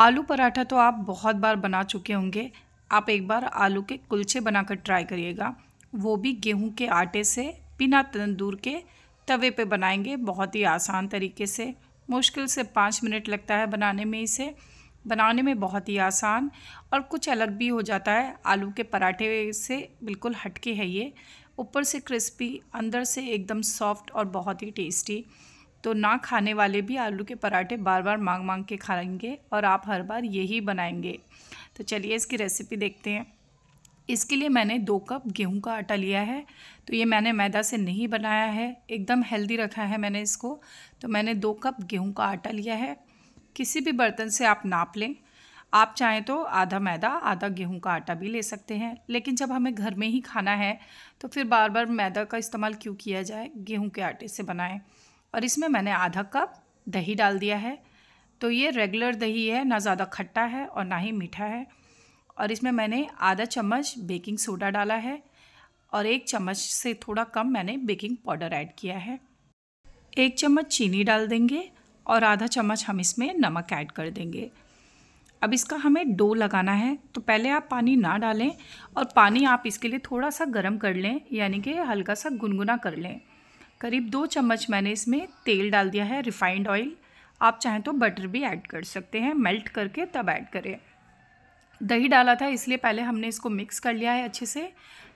आलू पराठा तो आप बहुत बार बना चुके होंगे आप एक बार आलू के कुलचे बनाकर ट्राई करिएगा वो भी गेहूं के आटे से बिना तंदूर के तवे पे बनाएंगे बहुत ही आसान तरीके से मुश्किल से पाँच मिनट लगता है बनाने में इसे बनाने में बहुत ही आसान और कुछ अलग भी हो जाता है आलू के पराठे से बिल्कुल हटके है ये ऊपर से क्रिस्पी अंदर से एकदम सॉफ्ट और बहुत ही टेस्टी तो ना खाने वाले भी आलू के पराठे बार बार मांग मांग के खाएंगे और आप हर बार यही बनाएंगे तो चलिए इसकी रेसिपी देखते हैं इसके लिए मैंने दो कप गेहूं का आटा लिया है तो ये मैंने मैदा से नहीं बनाया है एकदम हेल्दी रखा है मैंने इसको तो मैंने दो कप गेहूं का आटा लिया है किसी भी बर्तन से आप नाप लें आप चाहें तो आधा मैदा आधा गेहूं का आटा भी ले सकते हैं लेकिन जब हमें घर में ही खाना है तो फिर बार बार मैदा का इस्तेमाल क्यों किया जाए गेहूं के आटे से बनाएं और इसमें मैंने आधा कप दही डाल दिया है तो ये रेगुलर दही है ना ज़्यादा खट्टा है और ना ही मीठा है और इसमें मैंने आधा चम्मच बेकिंग सोडा डाला है और एक चम्मच से थोड़ा कम मैंने बेकिंग पाउडर ऐड किया है एक चम्मच चीनी डाल देंगे और आधा चम्मच हम इसमें नमक ऐड कर देंगे अब इसका हमें डो लगाना है तो पहले आप पानी ना डालें और पानी आप इसके लिए थोड़ा सा गर्म कर लें यानी कि हल्का सा गुनगुना कर लें करीब दो चम्मच मैंने इसमें तेल डाल दिया है रिफाइंड ऑयल आप चाहें तो बटर भी ऐड कर सकते हैं मेल्ट करके तब ऐड करें दही डाला था इसलिए पहले हमने इसको मिक्स कर लिया है अच्छे से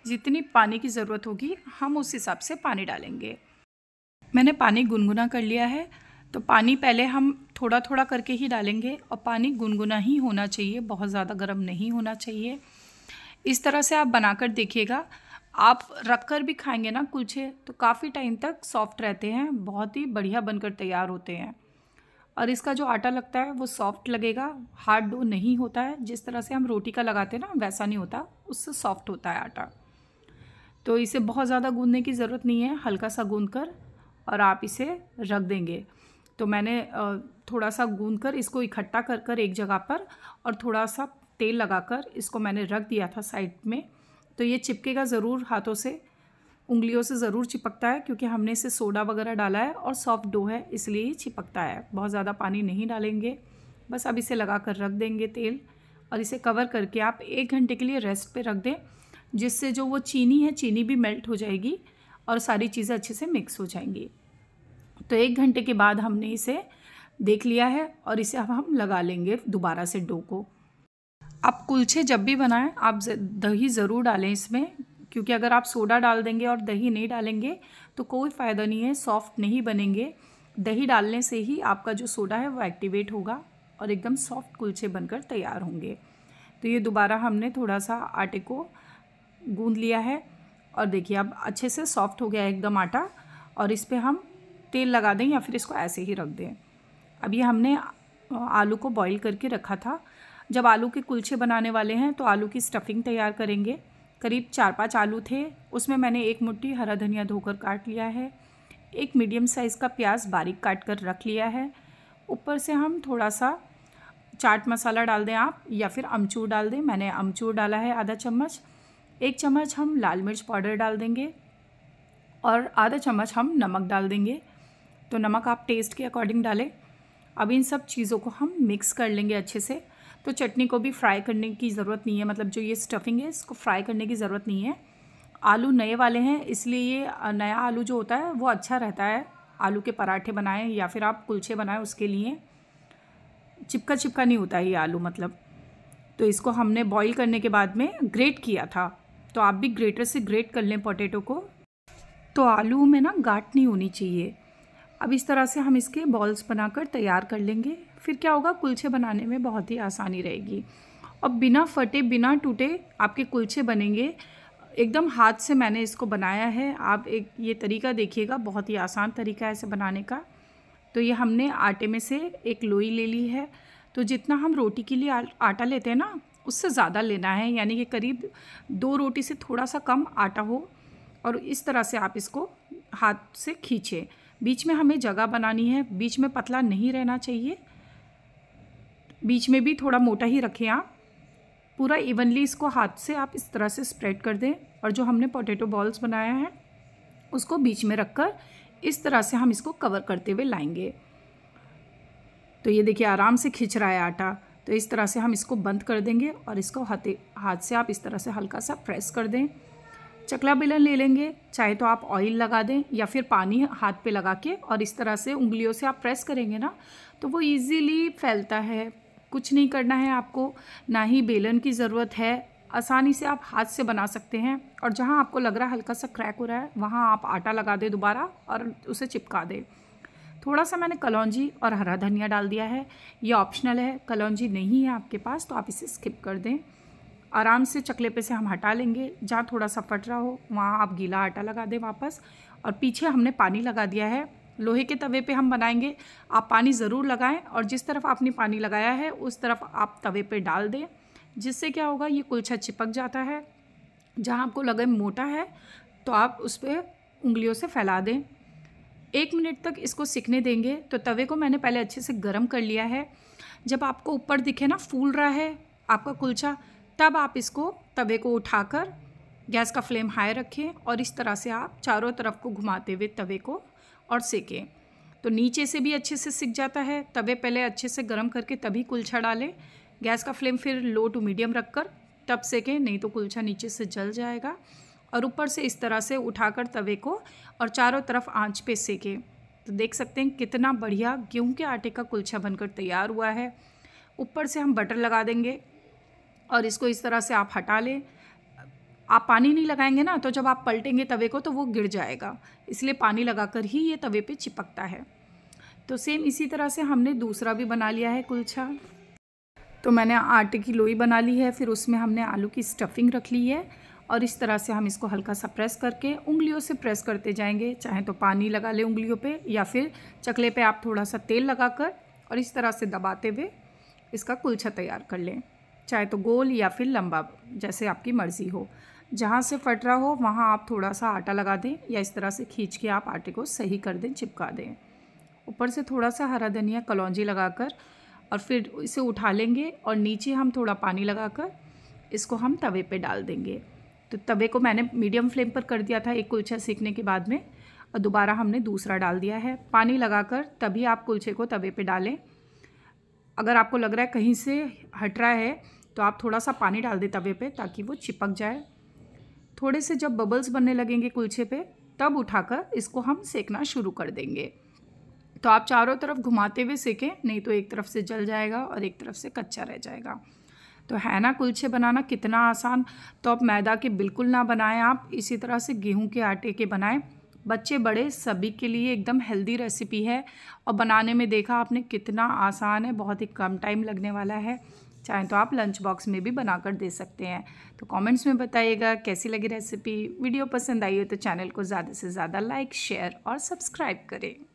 जितनी पानी की ज़रूरत होगी हम उस हिसाब से पानी डालेंगे मैंने पानी गुनगुना कर लिया है तो पानी पहले हम थोड़ा थोड़ा करके ही डालेंगे और पानी गुनगुना ही होना चाहिए बहुत ज़्यादा गर्म नहीं होना चाहिए इस तरह से आप बनाकर देखिएगा आप रख कर भी खाएंगे ना कुलचे तो काफ़ी टाइम तक सॉफ्ट रहते हैं बहुत ही बढ़िया बनकर तैयार होते हैं और इसका जो आटा लगता है वो सॉफ्ट लगेगा हार्ड डो नहीं होता है जिस तरह से हम रोटी का लगाते हैं ना वैसा नहीं होता उससे सॉफ्ट होता है आटा तो इसे बहुत ज़्यादा गूंदने की ज़रूरत नहीं है हल्का सा गूंद कर और आप इसे रख देंगे तो मैंने थोड़ा सा गूंद कर इसको इकट्ठा कर कर एक जगह पर और थोड़ा सा तेल लगा कर इसको मैंने रख दिया था साइड में तो ये चिपकेगा ज़रूर हाथों से उंगलियों से ज़रूर चिपकता है क्योंकि हमने इसे सोडा वगैरह डाला है और सॉफ्ट डो है इसलिए ही चिपकता है बहुत ज़्यादा पानी नहीं डालेंगे बस अब इसे लगा कर रख देंगे तेल और इसे कवर करके आप एक घंटे के लिए रेस्ट पे रख दें जिससे जो वो चीनी है चीनी भी मेल्ट हो जाएगी और सारी चीज़ें अच्छे से मिक्स हो जाएंगी तो एक घंटे के बाद हमने इसे देख लिया है और इसे अब हम लगा लेंगे दोबारा से डो को आप कुलचे जब भी बनाएं आप दही ज़रूर डालें इसमें क्योंकि अगर आप सोडा डाल देंगे और दही नहीं डालेंगे तो कोई फ़ायदा नहीं है सॉफ्ट नहीं बनेंगे दही डालने से ही आपका जो सोडा है वो एक्टिवेट होगा और एकदम सॉफ्ट कुलचे बनकर तैयार होंगे तो ये दोबारा हमने थोड़ा सा आटे को गूंद लिया है और देखिए अब अच्छे से सॉफ्ट हो गया है एकदम आटा और इस पर हम तेल लगा दें या फिर इसको ऐसे ही रख दें अभी हमने आलू को बॉईल करके रखा था जब आलू के कुलचे बनाने वाले हैं तो आलू की स्टफिंग तैयार करेंगे करीब चार पाँच आलू थे उसमें मैंने एक मुट्ठी हरा धनिया धोकर काट लिया है एक मीडियम साइज़ का प्याज बारीक काट कर रख लिया है ऊपर से हम थोड़ा सा चाट मसाला डाल दें आप या फिर अमचूर डाल दें मैंने अमचूर डाला है आधा चम्मच एक चम्मच हम लाल मिर्च पाउडर डाल देंगे और आधा चम्मच हम नमक डाल देंगे तो नमक आप टेस्ट के अकॉर्डिंग डालें अब इन सब चीज़ों को हम मिक्स कर लेंगे अच्छे से तो चटनी को भी फ्राई करने की ज़रूरत नहीं है मतलब जो ये स्टफिंग है इसको फ्राई करने की ज़रूरत नहीं है आलू नए वाले हैं इसलिए ये नया आलू जो होता है वो अच्छा रहता है आलू के पराठे बनाएं या फिर आप कुलचे बनाएं उसके लिए चिपका चिपका नहीं होता ये आलू मतलब तो इसको हमने बॉईल करने के बाद में ग्रेट किया था तो आप भी ग्रेटर से ग्रेट कर लें पोटैटो को तो आलू में ना गाट नहीं होनी चाहिए अब इस तरह से हम इसके बॉल्स बनाकर तैयार कर लेंगे फिर क्या होगा कुलचे बनाने में बहुत ही आसानी रहेगी और बिना फटे बिना टूटे आपके कुलचे बनेंगे एकदम हाथ से मैंने इसको बनाया है आप एक ये तरीका देखिएगा बहुत ही आसान तरीका है इसे बनाने का तो ये हमने आटे में से एक लोई ले ली है तो जितना हम रोटी के लिए आटा लेते हैं ना उससे ज़्यादा लेना है यानी कि करीब दो रोटी से थोड़ा सा कम आटा हो और इस तरह से आप इसको हाथ से खींचें बीच में हमें जगह बनानी है बीच में पतला नहीं रहना चाहिए बीच में भी थोड़ा मोटा ही रखें आप पूरा इवनली इसको हाथ से आप इस तरह से स्प्रेड कर दें और जो हमने पोटैटो बॉल्स बनाया है उसको बीच में रखकर इस तरह से हम इसको कवर करते हुए लाएंगे तो ये देखिए आराम से खिंच रहा है आटा तो इस तरह से हम इसको बंद कर देंगे और इसको हाथे हाथ से आप इस तरह से हल्का सा प्रेस कर दें चकला बेलन ले लेंगे चाहे तो आप ऑयल लगा दें या फिर पानी हाथ पे लगा के और इस तरह से उंगलियों से आप प्रेस करेंगे ना तो वो इजीली फैलता है कुछ नहीं करना है आपको ना ही बेलन की ज़रूरत है आसानी से आप हाथ से बना सकते हैं और जहाँ आपको लग रहा है हल्का सा क्रैक हो रहा है वहाँ आप आटा लगा दें दोबारा और उसे चिपका दें थोड़ा सा मैंने कलौजी और हरा धनिया डाल दिया है ये ऑप्शनल है कलौजी नहीं है आपके पास तो आप इसे स्किप कर दें आराम से चकले पे से हम हटा लेंगे जहाँ थोड़ा सा फट रहा हो वहाँ आप गीला आटा लगा दें वापस और पीछे हमने पानी लगा दिया है लोहे के तवे पे हम बनाएंगे आप पानी ज़रूर लगाएं और जिस तरफ आपने पानी लगाया है उस तरफ आप तवे पे डाल दें जिससे क्या होगा ये कुलछा चिपक जाता है जहाँ आपको लगे मोटा है तो आप उस पर उंगलियों से फैला दें एक मिनट तक इसको सीखने देंगे तो तवे को मैंने पहले अच्छे से गर्म कर लिया है जब आपको ऊपर दिखे ना फूल रहा है आपका कुलचा तब आप इसको तवे को उठाकर गैस का फ्लेम हाई रखें और इस तरह से आप चारों तरफ को घुमाते हुए तवे को और सेकें तो नीचे से भी अच्छे से सिक जाता है तवे पहले अच्छे से गर्म करके तभी कुलछा डालें गैस का फ्लेम फिर लो टू मीडियम रख कर तब सेकें नहीं तो कुलछा नीचे से जल जाएगा और ऊपर से इस तरह से उठाकर तवे को और चारों तरफ आंच पे सेकें तो देख सकते हैं कितना बढ़िया गेहूं के आटे का कुलछा बनकर तैयार हुआ है ऊपर से हम बटर लगा देंगे और इसको इस तरह से आप हटा लें आप पानी नहीं लगाएंगे ना तो जब आप पलटेंगे तवे को तो वो गिर जाएगा इसलिए पानी लगाकर ही ये तवे पे चिपकता है तो सेम इसी तरह से हमने दूसरा भी बना लिया है कुलछा तो मैंने आटे की लोई बना ली है फिर उसमें हमने आलू की स्टफिंग रख ली है और इस तरह से हम इसको हल्का सा प्रेस करके उंगलियों से प्रेस करते जाएंगे चाहे तो पानी लगा ले उंगलियों पे या फिर चकले पे आप थोड़ा सा तेल लगाकर और इस तरह से दबाते हुए इसका कुलछा तैयार कर लें चाहे तो गोल या फिर लंबा जैसे आपकी मर्ज़ी हो जहाँ से फट रहा हो वहाँ आप थोड़ा सा आटा लगा दें या इस तरह से खींच के आप आटे को सही कर दें चिपका दें ऊपर से थोड़ा सा हरा धनिया कलौजी लगाकर और फिर इसे उठा लेंगे और नीचे हम थोड़ा पानी लगाकर इसको हम तवे पे डाल देंगे तो तवे को मैंने मीडियम फ्लेम पर कर दिया था एक कुलचा सीखने के बाद में और दोबारा हमने दूसरा डाल दिया है पानी लगाकर तभी आप कुलचे को तवे पे डालें अगर आपको लग रहा है कहीं से हट रहा है तो आप थोड़ा सा पानी डाल दें तवे पे ताकि वो चिपक जाए थोड़े से जब बबल्स बनने लगेंगे कुलचे पे तब उठाकर इसको हम सेकना शुरू कर देंगे तो आप चारों तरफ घुमाते हुए सेकें नहीं तो एक तरफ से जल जाएगा और एक तरफ से कच्चा रह जाएगा तो है ना कुलचे बनाना कितना आसान तो आप मैदा के बिल्कुल ना बनाएं आप इसी तरह से गेहूं के आटे के बनाएं बच्चे बड़े सभी के लिए एकदम हेल्दी रेसिपी है और बनाने में देखा आपने कितना आसान है बहुत ही कम टाइम लगने वाला है चाहें तो आप लंच बॉक्स में भी बनाकर दे सकते हैं तो कमेंट्स में बताइएगा कैसी लगी रेसिपी वीडियो पसंद आई हो तो चैनल को ज़्यादा से ज़्यादा लाइक शेयर और सब्सक्राइब करें